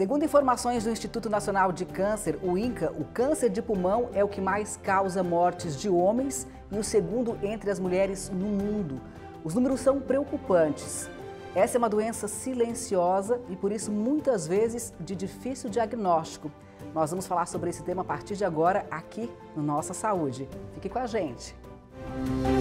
Segundo informações do Instituto Nacional de Câncer, o INCA, o câncer de pulmão é o que mais causa mortes de homens e o segundo entre as mulheres no mundo. Os números são preocupantes. Essa é uma doença silenciosa e por isso muitas vezes de difícil diagnóstico. Nós vamos falar sobre esse tema a partir de agora aqui no Nossa Saúde. Fique com a gente. Música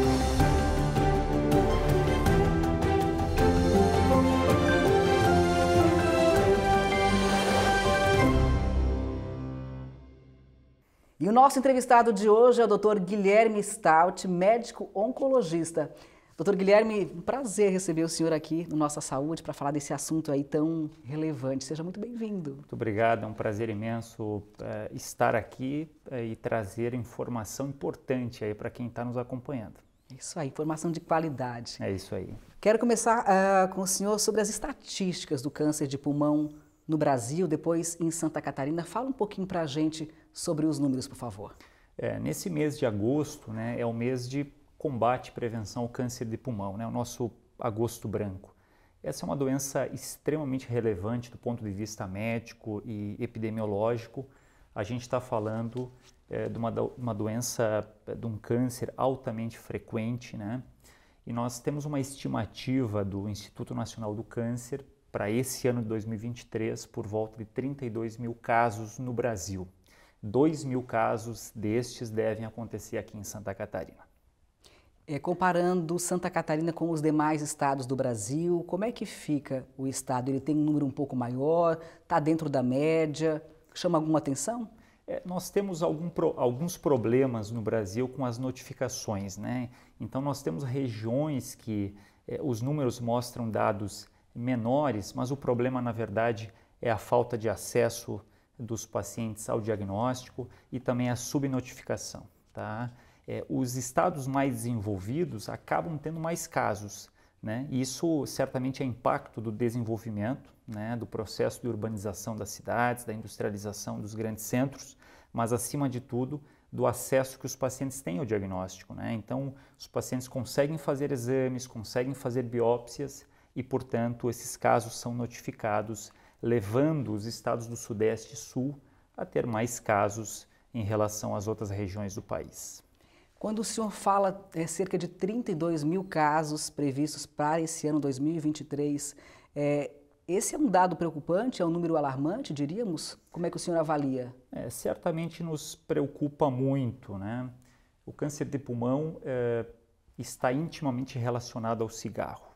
E o nosso entrevistado de hoje é o Dr. Guilherme Stout, médico oncologista. Doutor Guilherme, prazer receber o senhor aqui no Nossa Saúde para falar desse assunto aí tão relevante. Seja muito bem-vindo. Muito obrigado, é um prazer imenso eh, estar aqui eh, e trazer informação importante aí para quem está nos acompanhando. Isso aí, informação de qualidade. É isso aí. Quero começar uh, com o senhor sobre as estatísticas do câncer de pulmão no Brasil, depois em Santa Catarina. Fala um pouquinho para a gente sobre os números, por favor. É, nesse mês de agosto, né, é o mês de combate e prevenção ao câncer de pulmão, né, o nosso agosto branco. Essa é uma doença extremamente relevante do ponto de vista médico e epidemiológico. A gente está falando é, de uma, uma doença, é, de um câncer altamente frequente, né? E nós temos uma estimativa do Instituto Nacional do Câncer para esse ano de 2023 por volta de 32 mil casos no Brasil. 2 mil casos destes devem acontecer aqui em Santa Catarina. É, comparando Santa Catarina com os demais estados do Brasil, como é que fica o estado? Ele tem um número um pouco maior? Está dentro da média? Chama alguma atenção? É, nós temos algum, alguns problemas no Brasil com as notificações, né? Então, nós temos regiões que é, os números mostram dados menores, mas o problema, na verdade, é a falta de acesso dos pacientes ao diagnóstico e também a subnotificação. Tá? É, os estados mais desenvolvidos acabam tendo mais casos. Né? Isso certamente é impacto do desenvolvimento, né? do processo de urbanização das cidades, da industrialização dos grandes centros, mas acima de tudo do acesso que os pacientes têm ao diagnóstico. Né? Então, os pacientes conseguem fazer exames, conseguem fazer biópsias e, portanto, esses casos são notificados, levando os estados do Sudeste e Sul a ter mais casos em relação às outras regiões do país. Quando o senhor fala é, cerca de 32 mil casos previstos para esse ano 2023, é, esse é um dado preocupante? É um número alarmante, diríamos? Como é que o senhor avalia? É, certamente nos preocupa muito, né? O câncer de pulmão é, está intimamente relacionado ao cigarro.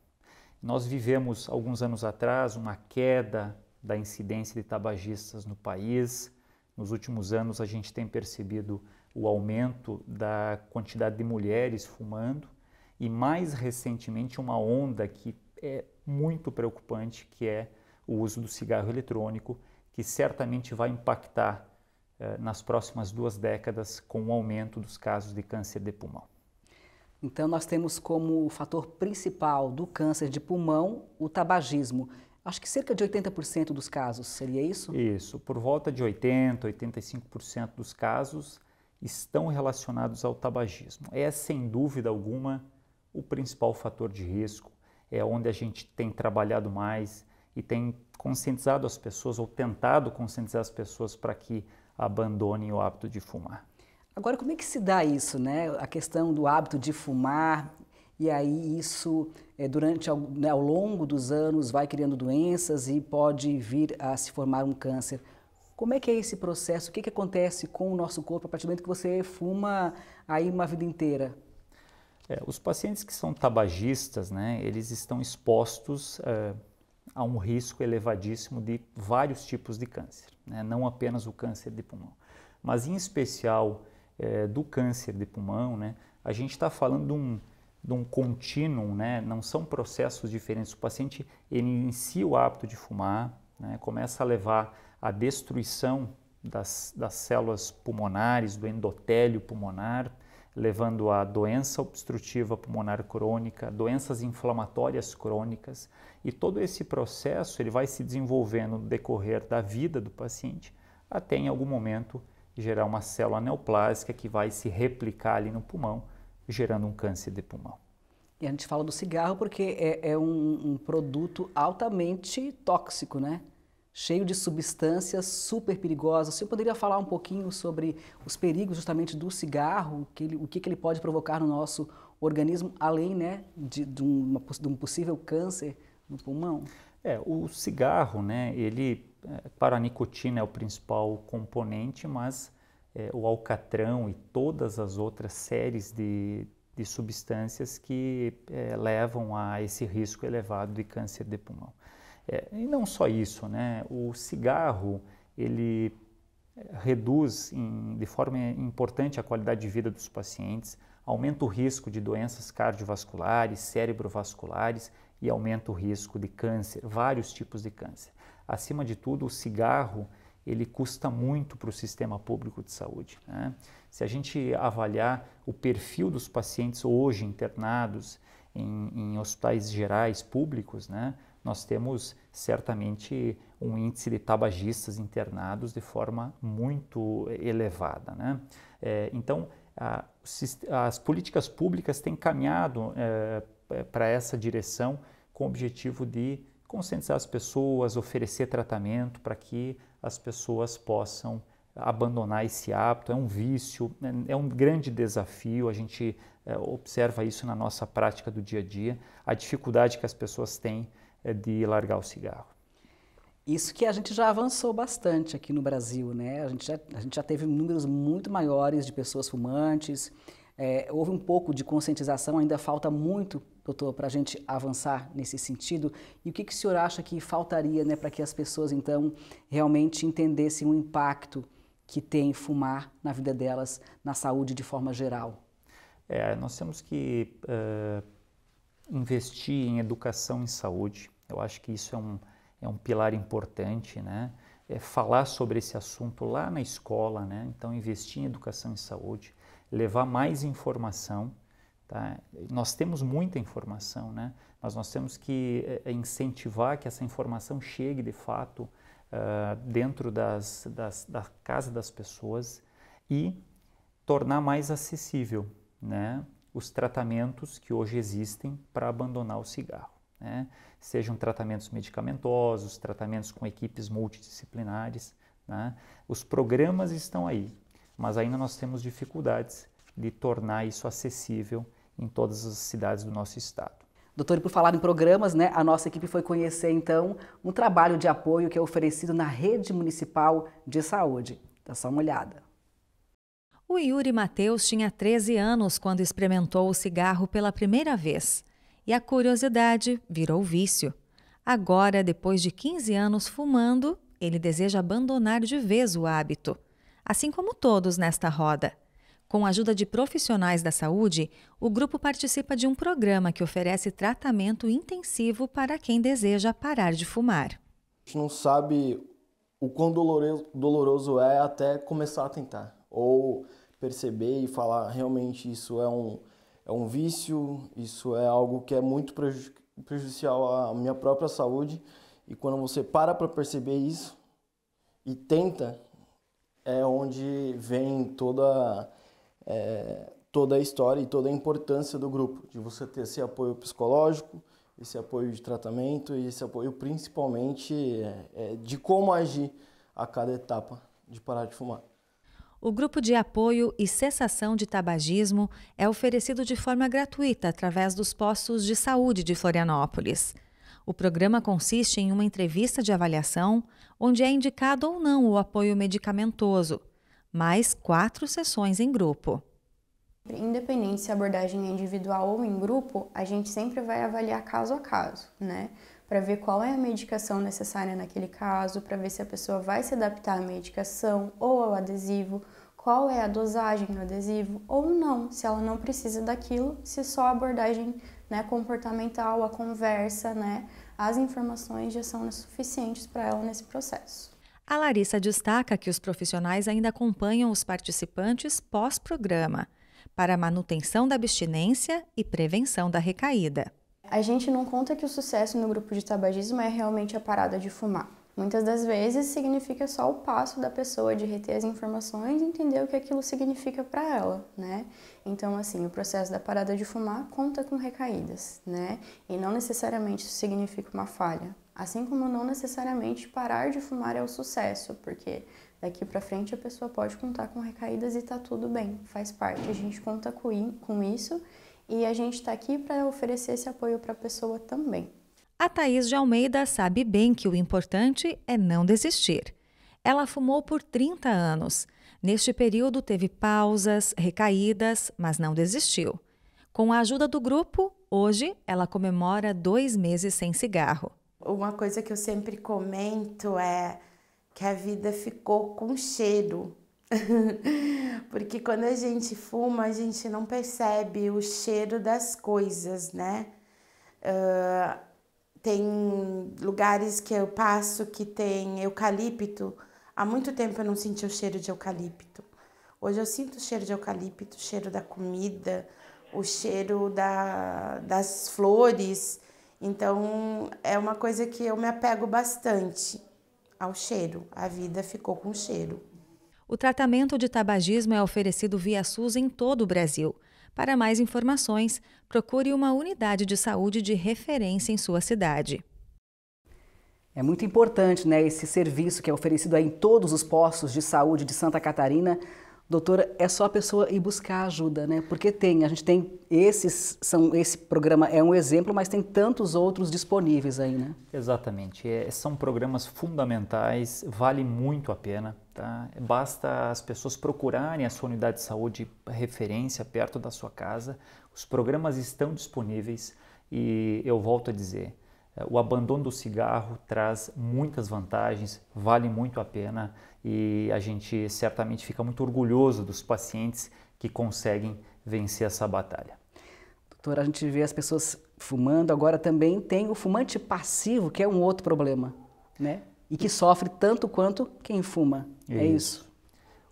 Nós vivemos alguns anos atrás uma queda da incidência de tabagistas no país. Nos últimos anos, a gente tem percebido o aumento da quantidade de mulheres fumando e, mais recentemente, uma onda que é muito preocupante, que é o uso do cigarro eletrônico, que certamente vai impactar eh, nas próximas duas décadas com o aumento dos casos de câncer de pulmão. Então, nós temos como fator principal do câncer de pulmão o tabagismo. Acho que cerca de 80% dos casos, seria isso? Isso, por volta de 80%, 85% dos casos estão relacionados ao tabagismo. É, sem dúvida alguma, o principal fator de risco, é onde a gente tem trabalhado mais e tem conscientizado as pessoas ou tentado conscientizar as pessoas para que abandonem o hábito de fumar. Agora, como é que se dá isso, né? A questão do hábito de fumar, e aí isso, é, durante ao, né, ao longo dos anos, vai criando doenças e pode vir a se formar um câncer. Como é que é esse processo? O que, que acontece com o nosso corpo a partir do momento que você fuma aí uma vida inteira? É, os pacientes que são tabagistas, né, eles estão expostos é, a um risco elevadíssimo de vários tipos de câncer, né, não apenas o câncer de pulmão, mas em especial é, do câncer de pulmão, né? A gente está falando de um, de um contínuo, né? Não são processos diferentes. O paciente ele inicia o hábito de fumar, né? começa a levar à destruição das, das células pulmonares, do endotélio pulmonar, levando a doença obstrutiva pulmonar crônica, doenças inflamatórias crônicas, e todo esse processo ele vai se desenvolvendo no decorrer da vida do paciente até em algum momento gerar uma célula neoplásica que vai se replicar ali no pulmão, gerando um câncer de pulmão. E a gente fala do cigarro porque é, é um, um, produto altamente tóxico, né? Cheio de substâncias super perigosas. Você poderia falar um pouquinho sobre os perigos justamente do cigarro, que ele, o que, que, ele pode provocar no nosso organismo, além né, de, de, uma, de um possível câncer no pulmão? É, o cigarro, né, ele para é, a nicotina é o principal componente, mas é, o alcatrão e todas as outras séries de, de substâncias que é, levam a esse risco elevado de câncer de pulmão. É, e não só isso, né? O cigarro ele é, reduz em, de forma importante a qualidade de vida dos pacientes, aumenta o risco de doenças cardiovasculares, cerebrovasculares e aumenta o risco de câncer, vários tipos de câncer acima de tudo, o cigarro ele custa muito para o sistema público de saúde. Né? Se a gente avaliar o perfil dos pacientes hoje internados em, em hospitais gerais públicos, né, nós temos certamente um índice de tabagistas internados de forma muito eh, elevada. Né? É, então, a, as políticas públicas têm caminhado é, para essa direção com o objetivo de conscientizar as pessoas, oferecer tratamento para que as pessoas possam abandonar esse hábito. É um vício, né, é um grande desafio. A gente eh, observa isso na nossa prática do dia a dia, a dificuldade que as pessoas têm eh, de largar o cigarro. Isso que a gente já avançou bastante aqui no Brasil, né? A gente já, a gente já teve números muito maiores de pessoas fumantes. É, houve um pouco de conscientização, ainda falta muito, doutor, para a gente avançar nesse sentido. E o que, que o senhor acha que faltaria né, para que as pessoas, então, realmente entendessem o impacto que tem fumar na vida delas, na saúde de forma geral? É, nós temos que uh, investir em educação em saúde. Eu acho que isso é um, é um pilar importante, né? É falar sobre esse assunto lá na escola, né? Então, investir em educação em saúde levar mais informação. Tá? Nós temos muita informação, né? mas nós temos que eh, incentivar que essa informação chegue de fato uh, dentro das, das, da casa das pessoas e tornar mais acessível né? os tratamentos que hoje existem para abandonar o cigarro. Né? Sejam tratamentos medicamentosos, tratamentos com equipes multidisciplinares. Né? Os programas estão aí, mas ainda nós temos dificuldades de tornar isso acessível em todas as cidades do nosso estado. Doutor, e por falar em programas, né, a nossa equipe foi conhecer então um trabalho de apoio que é oferecido na Rede Municipal de Saúde. Dá só uma olhada. O Yuri Mateus tinha 13 anos quando experimentou o cigarro pela primeira vez. E a curiosidade virou vício. Agora, depois de 15 anos fumando, ele deseja abandonar de vez o hábito assim como todos nesta roda. Com a ajuda de profissionais da saúde, o grupo participa de um programa que oferece tratamento intensivo para quem deseja parar de fumar. A gente não sabe o quão doloroso é até começar a tentar, ou perceber e falar realmente isso é um, é um vício, isso é algo que é muito prejudicial à minha própria saúde. E quando você para para perceber isso e tenta, é onde vem toda, é, toda a história e toda a importância do grupo, de você ter esse apoio psicológico, esse apoio de tratamento e esse apoio principalmente é, é, de como agir a cada etapa de parar de fumar. O grupo de apoio e cessação de tabagismo é oferecido de forma gratuita através dos postos de saúde de Florianópolis. O programa consiste em uma entrevista de avaliação, onde é indicado ou não o apoio medicamentoso, mais quatro sessões em grupo. Independente se a abordagem é individual ou em grupo, a gente sempre vai avaliar caso a caso, né? Para ver qual é a medicação necessária naquele caso, para ver se a pessoa vai se adaptar à medicação ou ao adesivo, qual é a dosagem do adesivo ou não, se ela não precisa daquilo, se só a abordagem né, comportamental, a conversa, né, as informações já são suficientes para ela nesse processo. A Larissa destaca que os profissionais ainda acompanham os participantes pós-programa para manutenção da abstinência e prevenção da recaída. A gente não conta que o sucesso no grupo de tabagismo é realmente a parada de fumar. Muitas das vezes significa só o passo da pessoa de reter as informações e entender o que aquilo significa para ela, né? Então, assim, o processo da parada de fumar conta com recaídas, né? E não necessariamente isso significa uma falha. Assim como não necessariamente parar de fumar é o sucesso, porque daqui para frente a pessoa pode contar com recaídas e tá tudo bem, faz parte. A gente conta com isso e a gente está aqui para oferecer esse apoio para a pessoa também. A Thaís de Almeida sabe bem que o importante é não desistir. Ela fumou por 30 anos. Neste período teve pausas, recaídas, mas não desistiu. Com a ajuda do grupo, hoje ela comemora dois meses sem cigarro. Uma coisa que eu sempre comento é que a vida ficou com cheiro. Porque quando a gente fuma, a gente não percebe o cheiro das coisas, né? Uh, tem lugares que eu passo que tem eucalipto. Há muito tempo eu não senti o cheiro de eucalipto. Hoje eu sinto o cheiro de eucalipto, o cheiro da comida, o cheiro da, das flores. Então é uma coisa que eu me apego bastante ao cheiro. A vida ficou com cheiro. O tratamento de tabagismo é oferecido via SUS em todo o Brasil. Para mais informações, procure uma unidade de saúde de referência em sua cidade. É muito importante né, esse serviço que é oferecido em todos os postos de saúde de Santa Catarina. Doutora, é só a pessoa ir buscar ajuda, né? Porque tem, a gente tem esses, são, esse programa é um exemplo, mas tem tantos outros disponíveis aí, né? Exatamente. É, são programas fundamentais, vale muito a pena. Tá? Basta as pessoas procurarem a sua unidade de saúde referência perto da sua casa. Os programas estão disponíveis e eu volto a dizer, eh, o abandono do cigarro traz muitas vantagens, vale muito a pena e a gente certamente fica muito orgulhoso dos pacientes que conseguem vencer essa batalha. Doutor, a gente vê as pessoas fumando, agora também tem o fumante passivo, que é um outro problema, né? E que sofre tanto quanto quem fuma. É, é, isso. isso.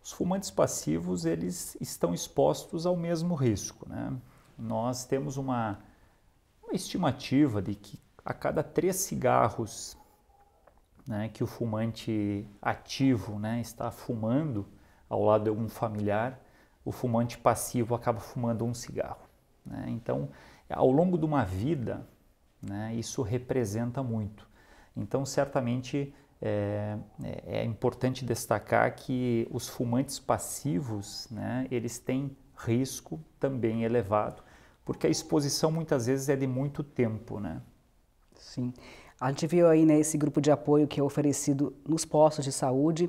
Os fumantes passivos, eles estão expostos ao mesmo risco, né? Nós temos uma, uma estimativa de que a cada três cigarros né, que o fumante ativo né, está fumando ao lado de algum familiar, o fumante passivo acaba fumando um cigarro. Né? Então, ao longo de uma vida, né, isso representa muito. Então, certamente é, é, é importante destacar que os fumantes passivos, né, eles têm risco também elevado, porque a exposição muitas vezes é de muito tempo, né? Sim. A gente viu aí né, esse grupo de apoio que é oferecido nos postos de saúde.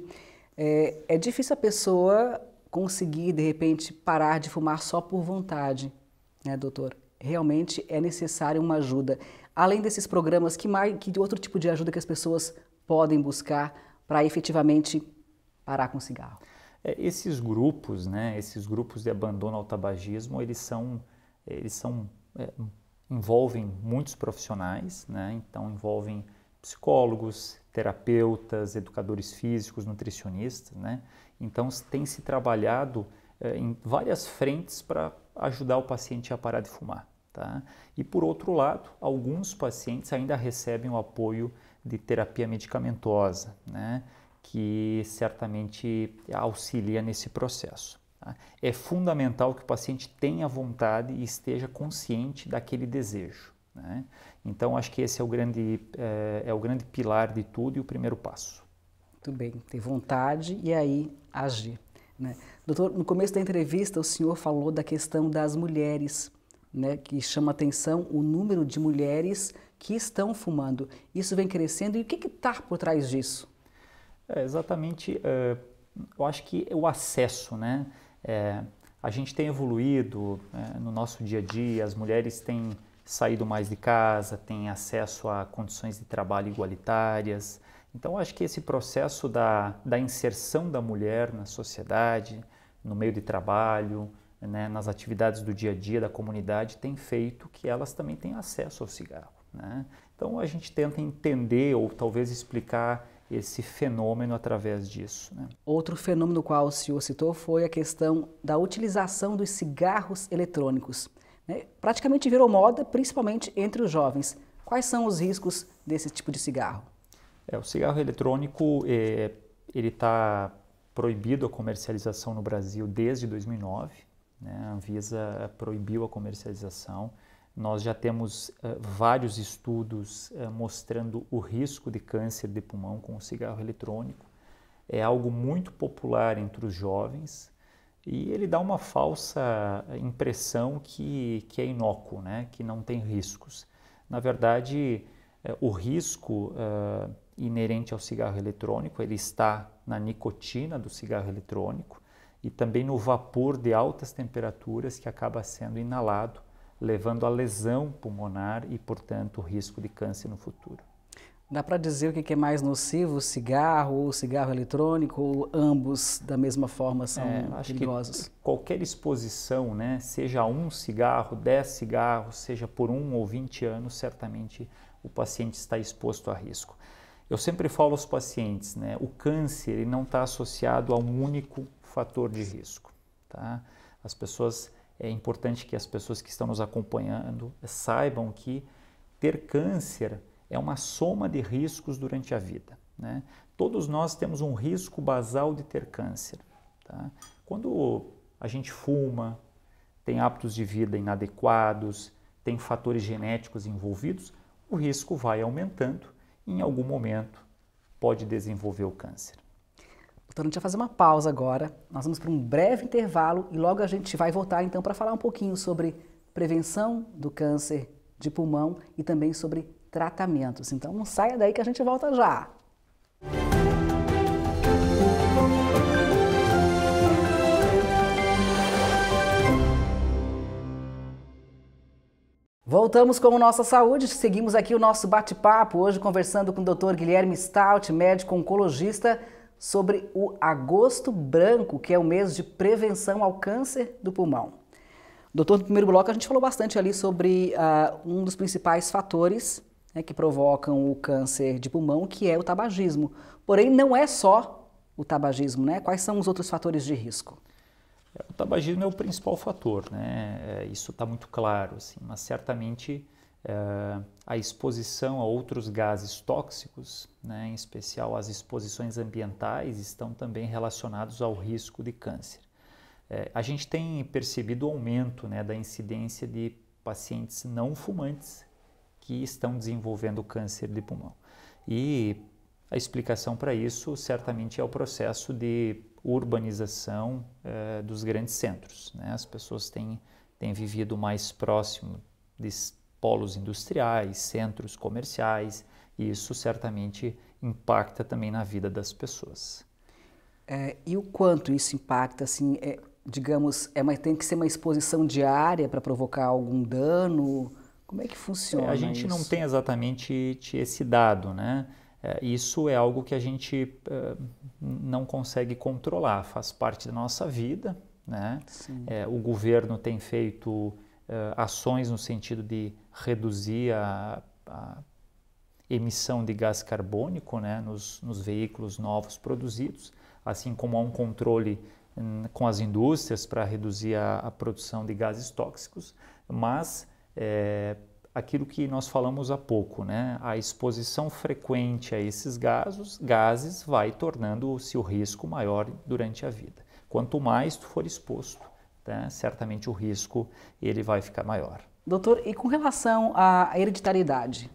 É, é difícil a pessoa conseguir, de repente, parar de fumar só por vontade, né, doutor? Realmente é necessário uma ajuda. Além desses programas, que, mais, que outro tipo de ajuda que as pessoas podem buscar para efetivamente parar com o cigarro? É, esses grupos, né, esses grupos de abandono ao tabagismo, eles são, eles são é, envolvem muitos profissionais, né, então envolvem psicólogos, terapeutas, educadores físicos, nutricionistas, né, então tem se trabalhado é, em várias frentes para ajudar o paciente a parar de fumar, tá? E por outro lado, alguns pacientes ainda recebem o apoio de terapia medicamentosa, né? que certamente auxilia nesse processo. Tá? É fundamental que o paciente tenha vontade e esteja consciente daquele desejo. Né? Então, acho que esse é o, grande, é, é o grande pilar de tudo e o primeiro passo. Muito bem, ter vontade e aí agir. Né? Doutor, no começo da entrevista, o senhor falou da questão das mulheres, né, que chama atenção o número de mulheres que estão fumando. Isso vem crescendo e o que está por trás disso? É, exatamente, é, eu acho que o acesso, né? É, a gente tem evoluído é, no nosso dia a dia, as mulheres têm saído mais de casa, têm acesso a condições de trabalho igualitárias. Então, eu acho que esse processo da, da inserção da mulher na sociedade, no meio de trabalho, né, nas atividades do dia a dia da comunidade, tem feito que elas também tenham acesso ao cigarro. Né? Então a gente tenta entender ou talvez explicar esse fenômeno através disso. Né? Outro fenômeno qual o senhor citou foi a questão da utilização dos cigarros eletrônicos. Né? Praticamente virou moda, principalmente entre os jovens. Quais são os riscos desse tipo de cigarro? É, o cigarro eletrônico é, ele está proibido a comercialização no Brasil desde 2009. Né? A Anvisa proibiu a comercialização. Nós já temos uh, vários estudos uh, mostrando o risco de câncer de pulmão com o cigarro eletrônico. É algo muito popular entre os jovens e ele dá uma falsa eh, impressão que, que é inócuo, né? que não tem riscos. Na verdade, uh, o risco inerente ao cigarro eletrônico, ele está na nicotina do cigarro eletrônico e também no vapor de altas temperaturas que acaba sendo inalado levando a lesão pulmonar e, portanto, risco de câncer no futuro. Dá para dizer o que é mais nocivo, cigarro ou cigarro eletrônico, ou ambos da mesma forma são é, perigosos? qualquer exposição, né, seja um cigarro, dez cigarros, seja por um ou vinte anos, certamente o paciente está exposto a risco. Eu sempre falo aos pacientes, né, o câncer não está associado a um único fator de risco. Tá? As pessoas é importante que as pessoas que estão nos acompanhando saibam que ter câncer é uma soma de riscos durante a vida. Né? Todos nós temos um risco basal de ter câncer. Tá? Quando a gente fuma, tem hábitos de vida inadequados, tem fatores genéticos envolvidos, o risco vai aumentando e em algum momento pode desenvolver o câncer. Então a gente vai fazer uma pausa agora, nós vamos para um breve intervalo e logo a gente vai voltar então para falar um pouquinho sobre prevenção do câncer de pulmão e também sobre tratamentos. Então não saia daí que a gente volta já! Voltamos com Nossa Saúde, seguimos aqui o nosso bate-papo, hoje conversando com o Dr. Guilherme Stout, médico oncologista sobre o agosto branco, que é o mês de prevenção ao câncer do pulmão. Doutor, no primeiro bloco a gente falou bastante ali sobre uh, um dos principais fatores né, que provocam o câncer de pulmão, que é o tabagismo. Porém, não é só o tabagismo, né? Quais são os outros fatores de risco? É, o tabagismo é o principal fator, né? É, isso está muito claro, assim, mas certamente eh, a exposição a outros gases tóxicos, né, em especial as exposições ambientais, estão também relacionados ao risco de câncer. Eh, a gente tem percebido o aumento né, da incidência de pacientes não fumantes que estão desenvolvendo câncer de pulmão. E a explicação para isso certamente é o processo de urbanização eh, dos grandes centros. Né? As pessoas têm, têm vivido mais próximo de polos industriais, centros comerciais, e isso certamente impacta também na vida das pessoas. É, e o quanto isso impacta, assim, é, digamos, é uma, tem que ser uma exposição diária para provocar algum dano? Como é que funciona? É, a gente isso? não tem exatamente esse dado, né? É, isso é algo que a gente é, não consegue controlar, faz parte da nossa vida, né? É, o governo tem feito eh, ações no sentido de reduzir a, a emissão de gás carbônico né, nos, nos, veículos novos produzidos, assim como há um controle hum, com as indústrias para reduzir a, a, produção de gases tóxicos, mas é, aquilo que nós falamos há pouco, né, a exposição frequente a esses gases, gases vai tornando-se o risco maior durante a vida. Quanto mais tu for exposto, né, certamente o risco ele vai ficar maior. Doutor, e com relação à hereditariedade?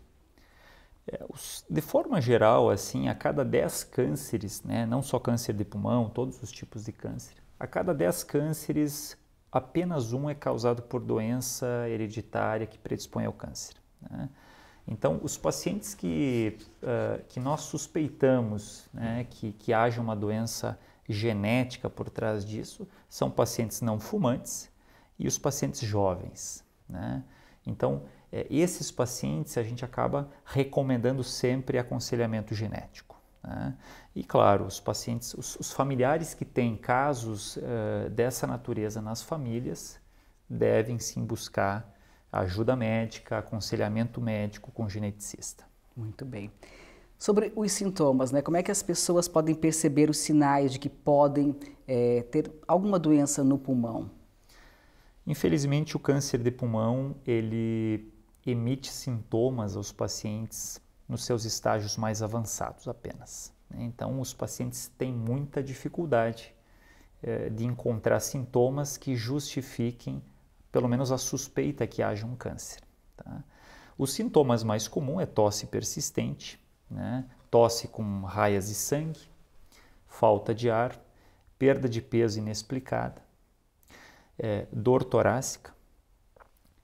É, de forma geral, assim, a cada 10 cânceres, né, não só câncer de pulmão, todos os tipos de câncer, a cada 10 cânceres, apenas um é causado por doença hereditária que predispõe ao câncer. Né? Então, os pacientes que, uh, que nós suspeitamos né, que, que haja uma doença genética por trás disso são pacientes não fumantes e os pacientes jovens. Né? Então, é, esses pacientes a gente acaba recomendando sempre aconselhamento genético. Né? E claro, os pacientes, os, os familiares que têm casos uh, dessa natureza nas famílias devem sim buscar ajuda médica, aconselhamento médico com geneticista. Muito bem. Sobre os sintomas, né? como é que as pessoas podem perceber os sinais de que podem é, ter alguma doença no pulmão? Infelizmente, o câncer de pulmão ele emite sintomas aos pacientes nos seus estágios mais avançados apenas. Né? Então, os pacientes têm muita dificuldade é, de encontrar sintomas que justifiquem, pelo menos, a suspeita que haja um câncer. Tá? Os sintomas mais comuns é tosse persistente, né? tosse com raias e sangue, falta de ar, perda de peso inexplicada, é, dor torácica.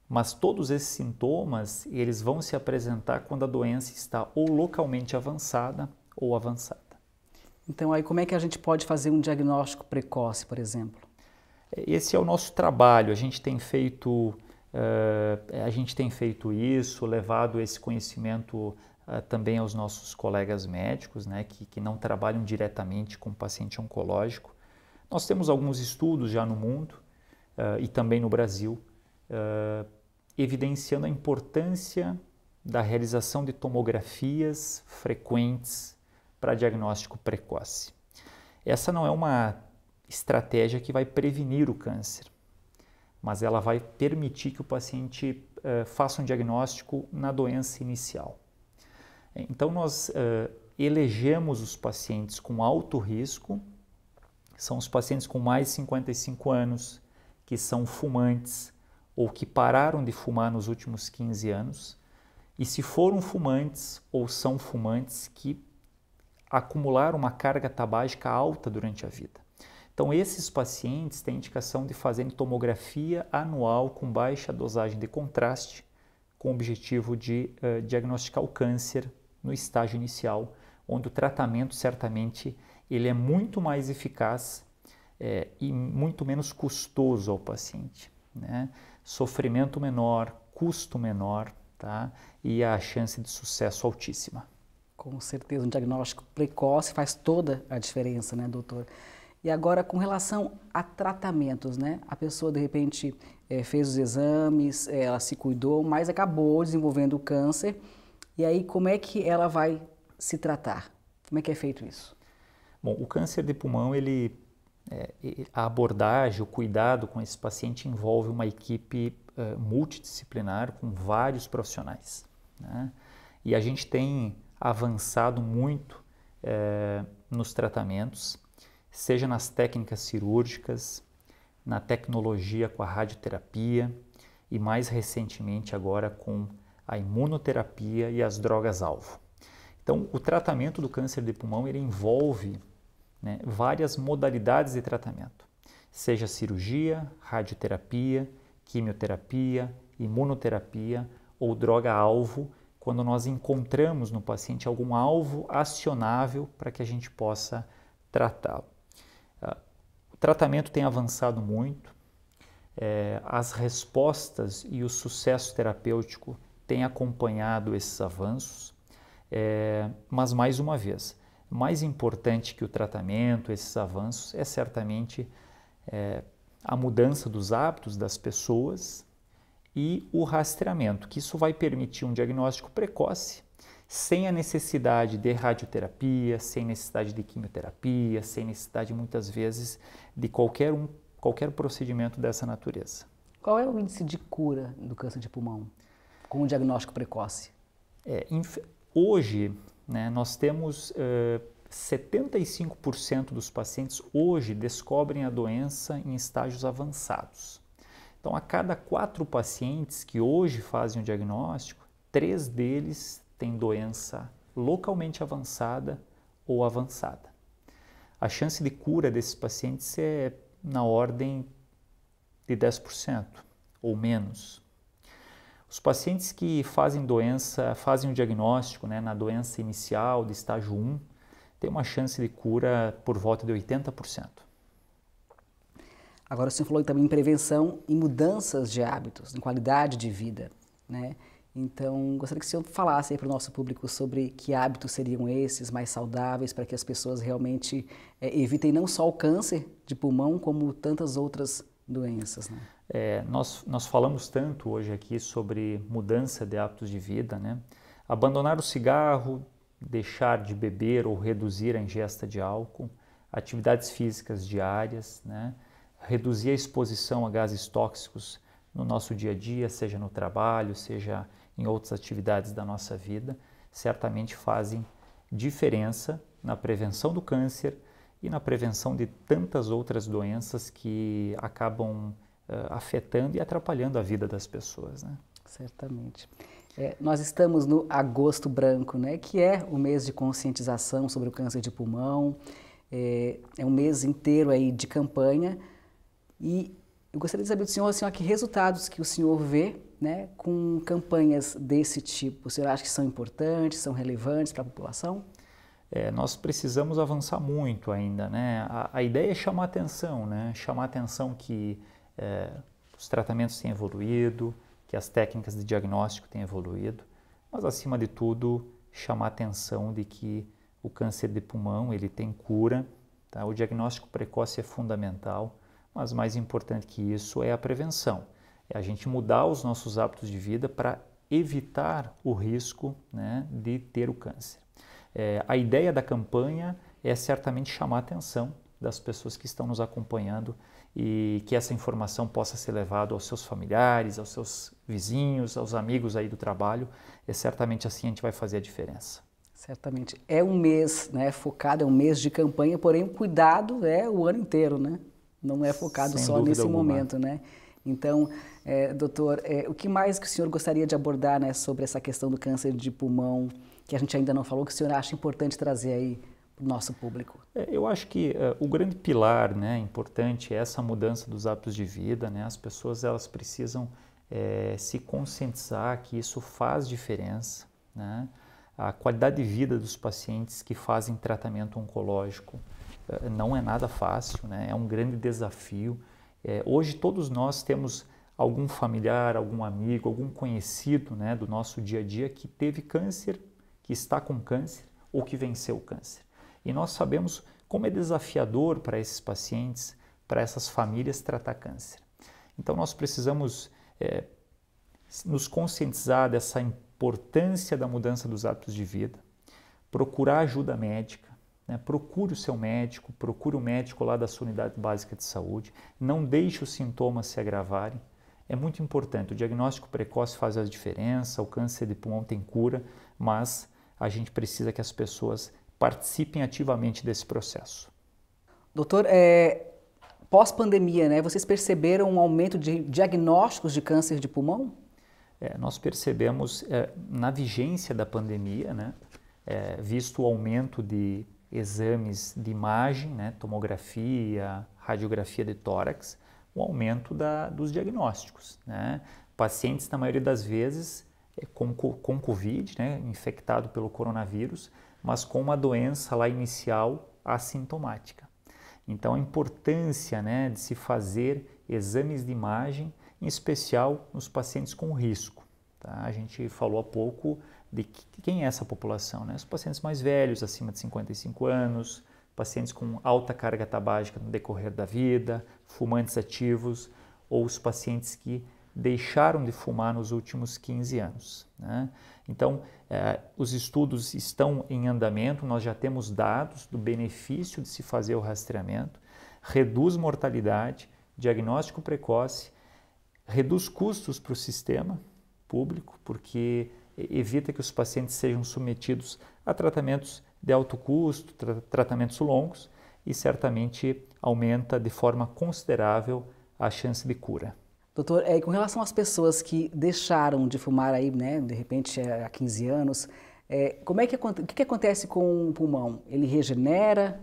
Mas todos esses sintomas eles vão se apresentar quando a doença está ou localmente avançada ou avançada. Então aí como é que a gente pode fazer um diagnóstico precoce, por exemplo? Esse é o nosso trabalho. A gente tem feito uh, a gente tem feito isso, levado esse conhecimento ah, também aos nossos colegas médicos, né, que, que não trabalham diretamente com paciente oncológico. Nós temos alguns estudos já no mundo uh, e também no Brasil, uh, evidenciando a importância da realização de tomografias frequentes para diagnóstico precoce. Essa não é uma estratégia que vai prevenir o câncer, mas ela vai permitir que o paciente uh, faça um diagnóstico na doença inicial. Então, nós uh, elegemos os pacientes com alto risco, são os pacientes com mais de 55 anos, que são fumantes ou que pararam de fumar nos últimos 15 anos, e se foram fumantes ou são fumantes que acumularam uma carga tabágica alta durante a vida. Então, esses pacientes têm indicação de fazerem tomografia anual com baixa dosagem de contraste, com o objetivo de uh, diagnosticar o câncer no estágio inicial, onde o tratamento certamente ele é muito mais eficaz é, e muito menos custoso ao paciente. Né? Sofrimento menor, custo menor tá? e a chance de sucesso altíssima. Com certeza, um diagnóstico precoce faz toda a diferença, né, doutor? E agora, com relação a tratamentos, né? A pessoa, de repente, é, fez os exames, é, ela se cuidou, mas acabou desenvolvendo o câncer e aí, como é que ela vai se tratar? Como é que é feito isso? Bom, o câncer de pulmão, ele, é, a abordagem, o cuidado com esse paciente envolve uma equipe é, multidisciplinar com vários profissionais. Né? E a gente tem avançado muito é, nos tratamentos, seja nas técnicas cirúrgicas, na tecnologia com a radioterapia e mais recentemente agora com a imunoterapia e as drogas-alvo. Então, o tratamento do câncer de pulmão ele envolve né, várias modalidades de tratamento, seja cirurgia, radioterapia, quimioterapia, imunoterapia ou droga-alvo, quando nós encontramos no paciente algum alvo acionável para que a gente possa tratá-lo. Ah, o tratamento tem avançado muito, eh, as respostas e o sucesso terapêutico tem acompanhado esses avanços, é, mas mais uma vez, mais importante que o tratamento, esses avanços, é certamente é, a mudança dos hábitos das pessoas e o rastreamento, que isso vai permitir um diagnóstico precoce, sem a necessidade de radioterapia, sem necessidade de quimioterapia, sem necessidade muitas vezes de qualquer um qualquer procedimento dessa natureza. Qual é o índice de cura do câncer de pulmão? com o diagnóstico precoce? É, hoje, né, nós temos uh, eh, 75% dos pacientes hoje descobrem a doença em estágios avançados. Então, a cada quatro pacientes que hoje fazem o diagnóstico, três deles têm doença localmente avançada ou avançada. A chance de cura desses pacientes é na ordem de 10% ou menos. Os pacientes que fazem doença, fazem o diagnóstico né, na doença inicial de estágio 1, tem uma chance de cura por volta de 80%. Agora, você falou também em prevenção e mudanças de hábitos, em qualidade de vida, né? Então, gostaria que o senhor falasse para o nosso público sobre que hábitos seriam esses mais saudáveis para que as pessoas realmente é, evitem não só o câncer de pulmão, como tantas outras doenças. Né? É, nós, nós falamos tanto hoje aqui sobre mudança de hábitos de vida, né? Abandonar o cigarro, deixar de beber ou reduzir a ingesta de álcool, atividades físicas diárias, né? reduzir a exposição a gases tóxicos no nosso dia a dia, seja no trabalho, seja em outras atividades da nossa vida, certamente fazem diferença na prevenção do câncer e na prevenção de tantas outras doenças que acabam eh, afetando e atrapalhando a vida das pessoas. Né? Certamente. É, nós estamos no agosto branco, né, que é o mês de conscientização sobre o câncer de pulmão. É, é um mês inteiro aí de campanha. E eu gostaria de saber do senhor, assim, que resultados que o senhor vê né, com campanhas desse tipo. O senhor acha que são importantes, são relevantes para a população? É, nós precisamos avançar muito ainda, né? A, a ideia é chamar atenção, né? Chamar atenção que é, os tratamentos têm evoluído, que as técnicas de diagnóstico têm evoluído, mas acima de tudo chamar a atenção de que o câncer de pulmão ele tem cura, tá? o diagnóstico precoce é fundamental, mas mais importante que isso é a prevenção, é a gente mudar os nossos hábitos de vida para evitar o risco né, de ter o câncer. É, a ideia da campanha é certamente chamar a atenção das pessoas que estão nos acompanhando e que essa informação possa ser levada aos seus familiares, aos seus vizinhos, aos amigos aí do trabalho. é certamente assim a gente vai fazer a diferença. Certamente. É um mês né, focado, é um mês de campanha, porém o cuidado é o ano inteiro, né? Não é focado Sem só nesse alguma. momento, né? Então, é, doutor, é, o que mais que o senhor gostaria de abordar né, sobre essa questão do câncer de pulmão, que a gente ainda não falou, que o senhor acha importante trazer aí para o nosso público? É, eu acho que uh, o grande pilar né, importante é essa mudança dos hábitos de vida. Né? As pessoas elas precisam é, se conscientizar que isso faz diferença. Né? A qualidade de vida dos pacientes que fazem tratamento oncológico uh, não é nada fácil, né? é um grande desafio. É, hoje todos nós temos algum familiar, algum amigo, algum conhecido né, do nosso dia a dia que teve câncer, que está com câncer ou que venceu o câncer. E nós sabemos como é desafiador para esses pacientes, para essas famílias tratar câncer. Então nós precisamos é, nos conscientizar dessa importância da mudança dos hábitos de vida, procurar ajuda médica, né? procure o seu médico, procure o médico lá da sua unidade básica de saúde, não deixe os sintomas se agravarem. É muito importante. O diagnóstico precoce faz a diferença, o câncer de pulmão tem cura, mas a gente precisa que as pessoas participem ativamente desse processo. Doutor, é, pós-pandemia, né, vocês perceberam um aumento de diagnósticos de câncer de pulmão? É, nós percebemos é, na vigência da pandemia, né, é, visto o aumento de exames de imagem, né, tomografia, radiografia de tórax, o aumento da, dos diagnósticos. Né? Pacientes, na maioria das vezes, é, com, com Covid, né, infectado pelo coronavírus, mas com uma doença lá inicial assintomática. Então, a importância né, de se fazer exames de imagem, em especial nos pacientes com risco. Tá? A gente falou há pouco de que, quem é essa população, né? Os pacientes mais velhos, acima de 55 anos, pacientes com alta carga tabágica no decorrer da vida, fumantes ativos ou os pacientes que deixaram de fumar nos últimos 15 anos. Né? Então, eh, os estudos estão em andamento, nós já temos dados do benefício de se fazer o rastreamento, reduz mortalidade, diagnóstico precoce, reduz custos para o sistema público, porque evita que os pacientes sejam submetidos a tratamentos de alto custo, tra tratamentos longos, e certamente aumenta de forma considerável a chance de cura. Doutor, é, com relação às pessoas que deixaram de fumar aí, né, de repente é, há 15 anos, é, como é que, o que, que acontece com o pulmão? Ele regenera?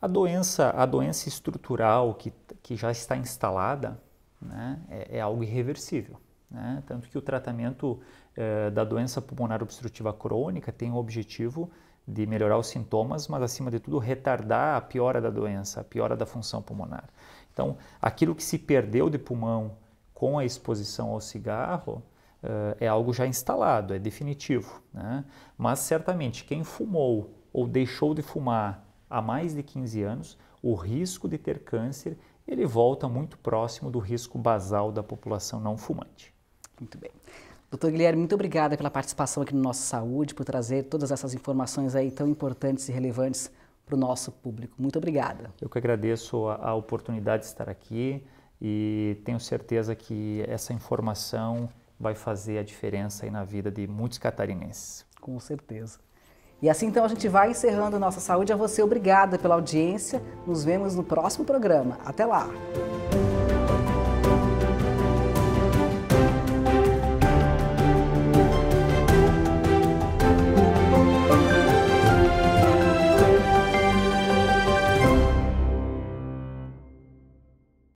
A doença, a doença estrutural que, que já está instalada né, é, é algo irreversível. Né? Tanto que o tratamento é, da doença pulmonar obstrutiva crônica tem o objetivo de melhorar os sintomas, mas acima de tudo retardar a piora da doença, a piora da função pulmonar. Então, aquilo que se perdeu de pulmão com a exposição ao cigarro uh, é algo já instalado, é definitivo. Né? Mas certamente quem fumou ou deixou de fumar há mais de 15 anos, o risco de ter câncer ele volta muito próximo do risco basal da população não fumante. Muito bem. Doutor Guilherme, muito obrigada pela participação aqui no Nossa Saúde, por trazer todas essas informações aí tão importantes e relevantes para o nosso público. Muito obrigada. Eu que agradeço a, a oportunidade de estar aqui e tenho certeza que essa informação vai fazer a diferença aí na vida de muitos catarinenses. Com certeza. E assim então a gente vai encerrando Nossa Saúde. A você, obrigada pela audiência. Nos vemos no próximo programa. Até lá!